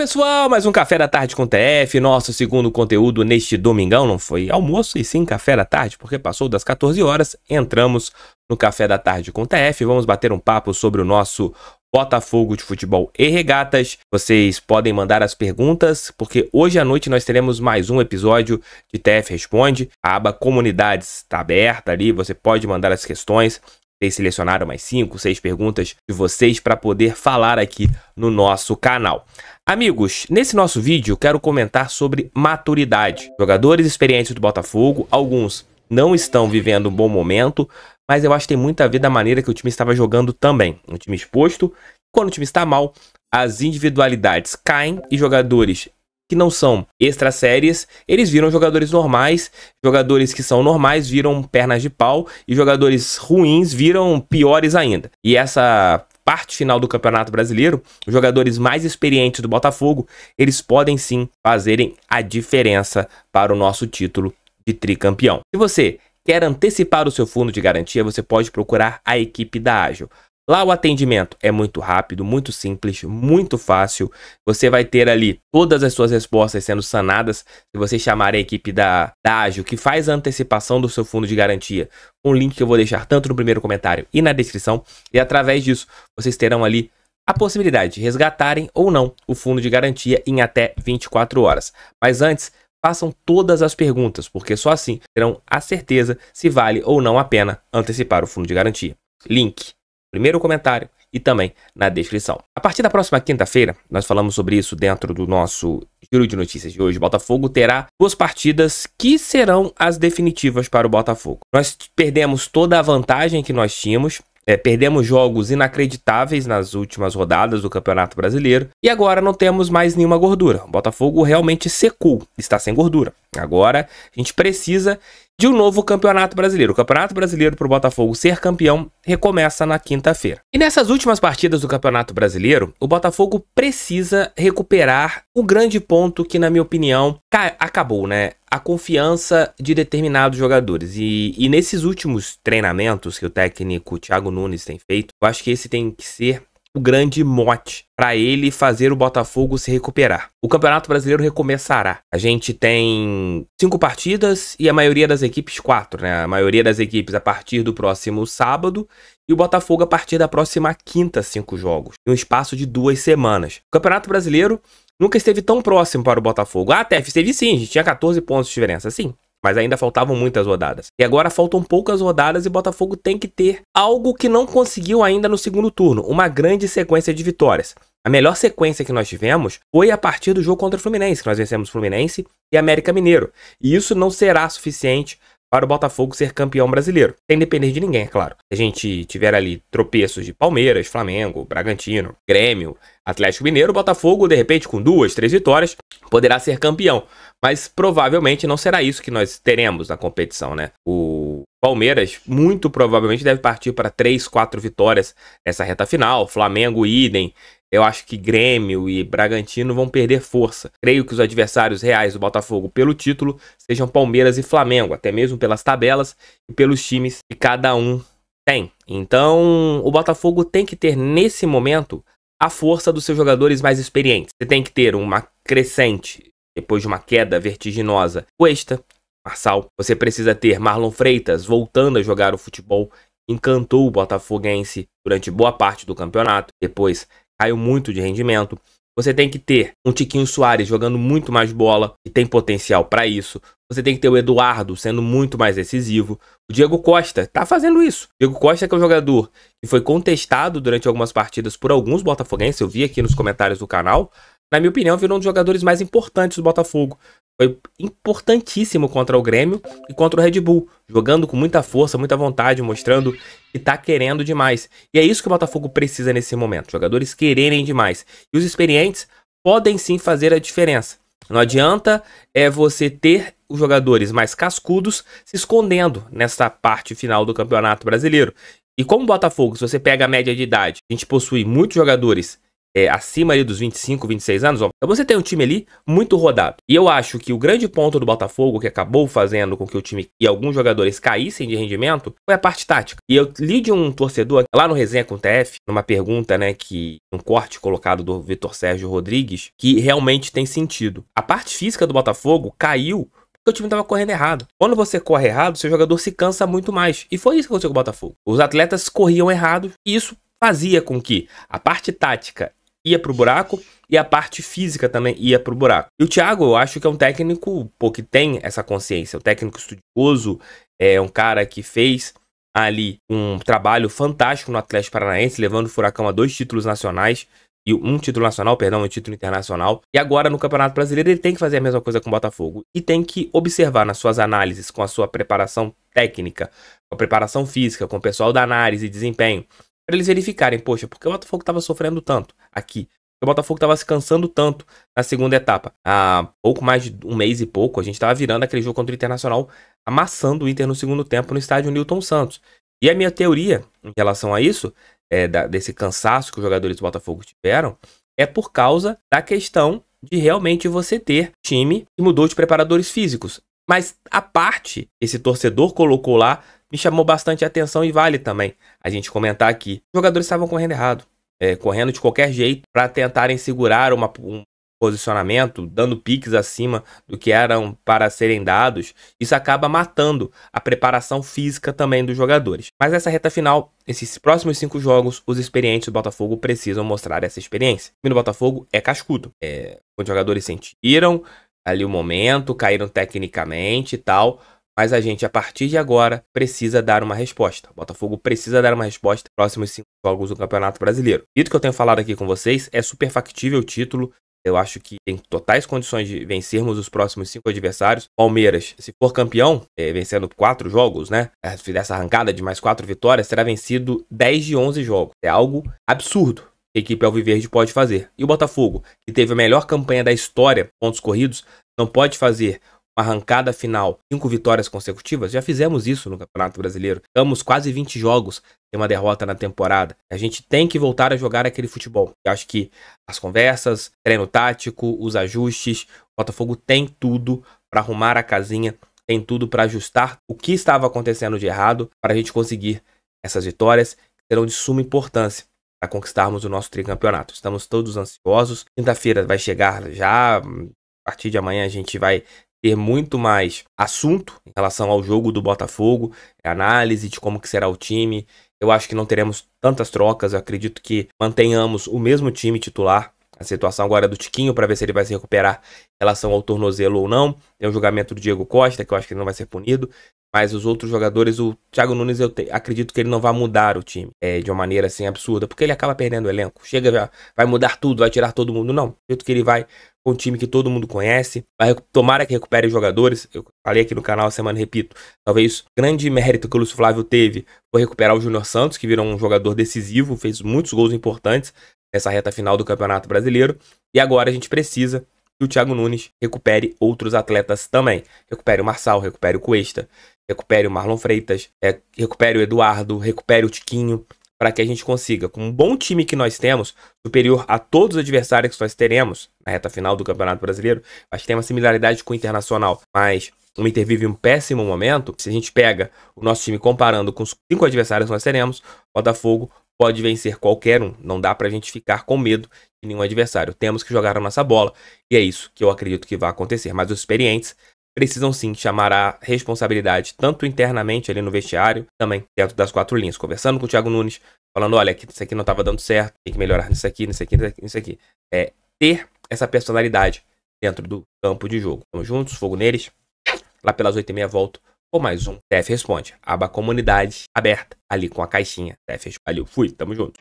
pessoal, mais um Café da Tarde com TF, nosso segundo conteúdo neste domingão, não foi almoço e sim Café da Tarde, porque passou das 14 horas, entramos no Café da Tarde com TF, vamos bater um papo sobre o nosso Botafogo de Futebol e Regatas. Vocês podem mandar as perguntas, porque hoje à noite nós teremos mais um episódio de TF Responde. A aba Comunidades está aberta ali, você pode mandar as questões. Vocês selecionaram mais 5, 6 perguntas de vocês para poder falar aqui no nosso canal. Amigos, nesse nosso vídeo quero comentar sobre maturidade. Jogadores experientes do Botafogo, alguns não estão vivendo um bom momento, mas eu acho que tem muito a ver da maneira que o time estava jogando também. Um time exposto, quando o time está mal, as individualidades caem e jogadores que não são extra séries, eles viram jogadores normais, jogadores que são normais viram pernas de pau e jogadores ruins viram piores ainda. E essa parte final do Campeonato Brasileiro, os jogadores mais experientes do Botafogo, eles podem sim fazerem a diferença para o nosso título de tricampeão. Se você quer antecipar o seu fundo de garantia, você pode procurar a equipe da Ágil. Lá o atendimento é muito rápido, muito simples, muito fácil. Você vai ter ali todas as suas respostas sendo sanadas. Se você chamar a equipe da, da Ágil, que faz a antecipação do seu fundo de garantia, um link que eu vou deixar tanto no primeiro comentário e na descrição. E através disso, vocês terão ali a possibilidade de resgatarem ou não o fundo de garantia em até 24 horas. Mas antes, façam todas as perguntas, porque só assim terão a certeza se vale ou não a pena antecipar o fundo de garantia. Link primeiro comentário e também na descrição. A partir da próxima quinta-feira, nós falamos sobre isso dentro do nosso giro de notícias de hoje. O Botafogo terá duas partidas que serão as definitivas para o Botafogo. Nós perdemos toda a vantagem que nós tínhamos. É, perdemos jogos inacreditáveis nas últimas rodadas do Campeonato Brasileiro e agora não temos mais nenhuma gordura. O Botafogo realmente secou, está sem gordura. Agora a gente precisa de um novo Campeonato Brasileiro. O Campeonato Brasileiro para o Botafogo ser campeão recomeça na quinta-feira. E nessas últimas partidas do Campeonato Brasileiro, o Botafogo precisa recuperar o grande ponto que, na minha opinião, acabou, né? a confiança de determinados jogadores. E, e, nesses últimos treinamentos que o técnico Thiago Nunes tem feito, eu acho que esse tem que ser o grande mote para ele fazer o Botafogo se recuperar. O Campeonato Brasileiro recomeçará. A gente tem cinco partidas e a maioria das equipes quatro, né? A maioria das equipes a partir do próximo sábado e o Botafogo a partir da próxima quinta, cinco jogos, em um espaço de duas semanas. O Campeonato Brasileiro nunca esteve tão próximo para o Botafogo. Ah, até esteve sim, a gente tinha 14 pontos de diferença, sim mas ainda faltavam muitas rodadas. E agora faltam poucas rodadas e Botafogo tem que ter algo que não conseguiu ainda no segundo turno, uma grande sequência de vitórias. A melhor sequência que nós tivemos foi a partir do jogo contra o Fluminense, que nós vencemos Fluminense e América Mineiro. E isso não será suficiente para o Botafogo ser campeão brasileiro. Sem depender de ninguém, é claro. Se a gente tiver ali tropeços de Palmeiras, Flamengo, Bragantino, Grêmio, Atlético Mineiro, Botafogo, de repente, com duas, três vitórias, poderá ser campeão. Mas provavelmente não será isso que nós teremos na competição, né? O Palmeiras muito provavelmente deve partir para três, quatro vitórias nessa reta final. Flamengo, idem. Eu acho que Grêmio e Bragantino vão perder força. Creio que os adversários reais do Botafogo pelo título sejam Palmeiras e Flamengo, até mesmo pelas tabelas e pelos times que cada um tem. Então, o Botafogo tem que ter nesse momento a força dos seus jogadores mais experientes. Você tem que ter uma crescente depois de uma queda vertiginosa. Cuesta, Marçal, você precisa ter Marlon Freitas voltando a jogar o futebol encantou o botafoguense durante boa parte do campeonato. Depois, caiu muito de rendimento. Você tem que ter um Tiquinho Soares jogando muito mais bola e tem potencial para isso. Você tem que ter o Eduardo sendo muito mais decisivo. O Diego Costa tá fazendo isso. O Diego Costa que é um jogador que foi contestado durante algumas partidas por alguns botafoguenses, eu vi aqui nos comentários do canal. Na minha opinião, virou um dos jogadores mais importantes do Botafogo foi importantíssimo contra o Grêmio e contra o Red Bull, jogando com muita força, muita vontade, mostrando que tá querendo demais. E é isso que o Botafogo precisa nesse momento, jogadores quererem demais. E os experientes podem sim fazer a diferença. Não adianta é você ter os jogadores mais cascudos se escondendo nessa parte final do Campeonato Brasileiro. E como o Botafogo, se você pega a média de idade, a gente possui muitos jogadores é, acima ali dos 25, 26 anos, ó, você tem um time ali muito rodado. E eu acho que o grande ponto do Botafogo que acabou fazendo com que o time e alguns jogadores caíssem de rendimento foi a parte tática. E eu li de um torcedor lá no resenha com o TF, numa pergunta, né, que um corte colocado do Vitor Sérgio Rodrigues, que realmente tem sentido. A parte física do Botafogo caiu porque o time estava correndo errado. Quando você corre errado, seu jogador se cansa muito mais. E foi isso que aconteceu com o Botafogo. Os atletas corriam errado e isso fazia com que a parte tática ia pro buraco e a parte física também ia pro buraco. E o Thiago, eu acho que é um técnico pô, que tem essa consciência, um técnico estudioso, é um cara que fez ali um trabalho fantástico no Atlético Paranaense, levando o Furacão a dois títulos nacionais, e um título nacional, perdão, um título internacional. E agora no Campeonato Brasileiro ele tem que fazer a mesma coisa com o Botafogo e tem que observar nas suas análises, com a sua preparação técnica, com a preparação física, com o pessoal da análise e desempenho, para eles verificarem, poxa, por que o Botafogo estava sofrendo tanto aqui? o Botafogo estava se cansando tanto na segunda etapa. Há pouco mais de um mês e pouco, a gente estava virando aquele jogo contra o Internacional, amassando o Inter no segundo tempo no estádio Newton Santos. E a minha teoria em relação a isso, é, da, desse cansaço que os jogadores do Botafogo tiveram, é por causa da questão de realmente você ter time que mudou de preparadores físicos. Mas a parte, esse torcedor colocou lá me chamou bastante atenção e vale também a gente comentar aqui. Os jogadores estavam correndo errado, é, correndo de qualquer jeito para tentarem segurar uma, um posicionamento, dando piques acima do que eram para serem dados, isso acaba matando a preparação física também dos jogadores. Mas essa reta final, esses próximos cinco jogos, os experientes do Botafogo precisam mostrar essa experiência. O time do Botafogo é cascudo. É, os jogadores sentiram ali o momento, caíram tecnicamente e tal, mas a gente, a partir de agora, precisa dar uma resposta. O Botafogo precisa dar uma resposta próximos cinco jogos do Campeonato Brasileiro. E do que eu tenho falado aqui com vocês, é super factível o título. Eu acho que tem totais condições de vencermos os próximos cinco adversários. Palmeiras, se for campeão, é, vencendo quatro jogos, né? Dessa é, arrancada de mais quatro vitórias, será vencido 10 de 11 jogos. É algo absurdo que a equipe Alviverde pode fazer. E o Botafogo, que teve a melhor campanha da história, pontos corridos, não pode fazer arrancada final, cinco vitórias consecutivas. Já fizemos isso no Campeonato Brasileiro. Estamos quase 20 jogos sem uma derrota na temporada. A gente tem que voltar a jogar aquele futebol. Eu acho que as conversas, treino tático, os ajustes, o Botafogo tem tudo para arrumar a casinha, tem tudo para ajustar o que estava acontecendo de errado para a gente conseguir essas vitórias que serão de suma importância para conquistarmos o nosso tricampeonato. Estamos todos ansiosos. Quinta-feira vai chegar já. A partir de amanhã a gente vai ter muito mais assunto em relação ao jogo do Botafogo, é análise de como que será o time. Eu acho que não teremos tantas trocas, eu acredito que mantenhamos o mesmo time titular. A situação agora é do Tiquinho para ver se ele vai se recuperar em relação ao tornozelo ou não. Tem o julgamento do Diego Costa, que eu acho que ele não vai ser punido. Mas os outros jogadores, o Thiago Nunes, eu te, acredito que ele não vai mudar o time é, de uma maneira assim absurda, porque ele acaba perdendo o elenco. Chega, vai mudar tudo, vai tirar todo mundo. Não, acredito que ele vai com um time que todo mundo conhece. Vai, tomara que recupere os jogadores. Eu falei aqui no canal semana, repito. Talvez grande mérito que o Lúcio Flávio teve foi recuperar o Júnior Santos, que virou um jogador decisivo, fez muitos gols importantes nessa reta final do Campeonato Brasileiro. E agora a gente precisa que o Thiago Nunes recupere outros atletas também. Recupere o Marçal, recupere o Cuesta, recupere o Marlon Freitas, é, recupere o Eduardo, recupere o Tiquinho, para que a gente consiga, com um bom time que nós temos, superior a todos os adversários que nós teremos na reta final do Campeonato Brasileiro, Acho que tem uma similaridade com o Internacional, mas o Inter vive um péssimo momento. Se a gente pega o nosso time comparando com os cinco adversários que nós teremos, Botafogo pode vencer qualquer um. Não dá para a gente ficar com medo de nenhum adversário. Temos que jogar a nossa bola e é isso que eu acredito que vai acontecer. Mas os experientes precisam sim chamar a responsabilidade, tanto internamente ali no vestiário, também dentro das quatro linhas, conversando com o Thiago Nunes, falando, olha, isso aqui não estava dando certo, tem que melhorar nisso aqui, nisso aqui, nisso aqui. É ter essa personalidade dentro do campo de jogo. Tamo juntos, fogo neles. Lá pelas oito e meia volto com mais um TF Responde. Aba Comunidade aberta ali com a caixinha TF Responde. Valeu, fui, tamo junto.